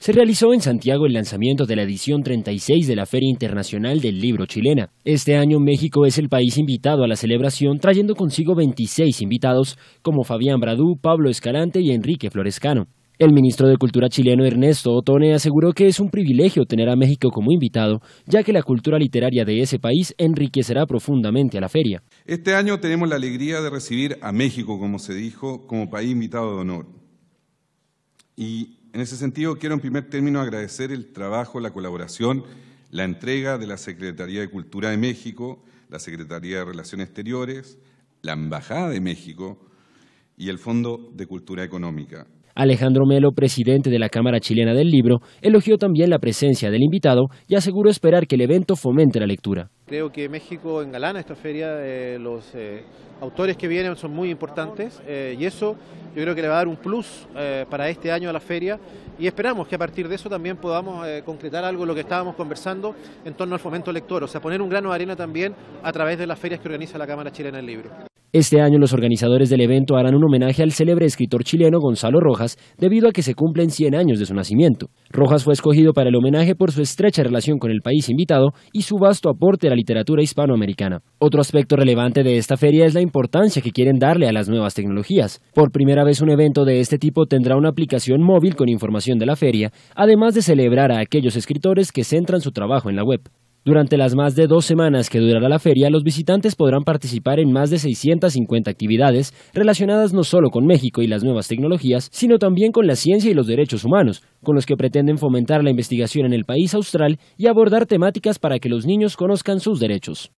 Se realizó en Santiago el lanzamiento de la edición 36 de la Feria Internacional del Libro Chilena. Este año México es el país invitado a la celebración, trayendo consigo 26 invitados como Fabián Bradú, Pablo Escalante y Enrique Florescano. El ministro de Cultura chileno Ernesto Otone aseguró que es un privilegio tener a México como invitado, ya que la cultura literaria de ese país enriquecerá profundamente a la feria. Este año tenemos la alegría de recibir a México, como se dijo, como país invitado de honor. Y en ese sentido, quiero en primer término agradecer el trabajo, la colaboración, la entrega de la Secretaría de Cultura de México, la Secretaría de Relaciones Exteriores, la Embajada de México y el Fondo de Cultura Económica. Alejandro Melo, presidente de la Cámara Chilena del Libro, elogió también la presencia del invitado y aseguró esperar que el evento fomente la lectura. Creo que México engalana esta feria, eh, los eh, autores que vienen son muy importantes eh, y eso yo creo que le va a dar un plus para este año a la feria y esperamos que a partir de eso también podamos concretar algo de lo que estábamos conversando en torno al fomento lector, o sea, poner un grano de arena también a través de las ferias que organiza la Cámara Chilena del Libro. Este año los organizadores del evento harán un homenaje al célebre escritor chileno Gonzalo Rojas debido a que se cumplen 100 años de su nacimiento. Rojas fue escogido para el homenaje por su estrecha relación con el país invitado y su vasto aporte a la literatura hispanoamericana. Otro aspecto relevante de esta feria es la importancia que quieren darle a las nuevas tecnologías. Por primera vez un evento de este tipo tendrá una aplicación móvil con información de la feria, además de celebrar a aquellos escritores que centran su trabajo en la web. Durante las más de dos semanas que durará la feria, los visitantes podrán participar en más de 650 actividades relacionadas no solo con México y las nuevas tecnologías, sino también con la ciencia y los derechos humanos, con los que pretenden fomentar la investigación en el país austral y abordar temáticas para que los niños conozcan sus derechos.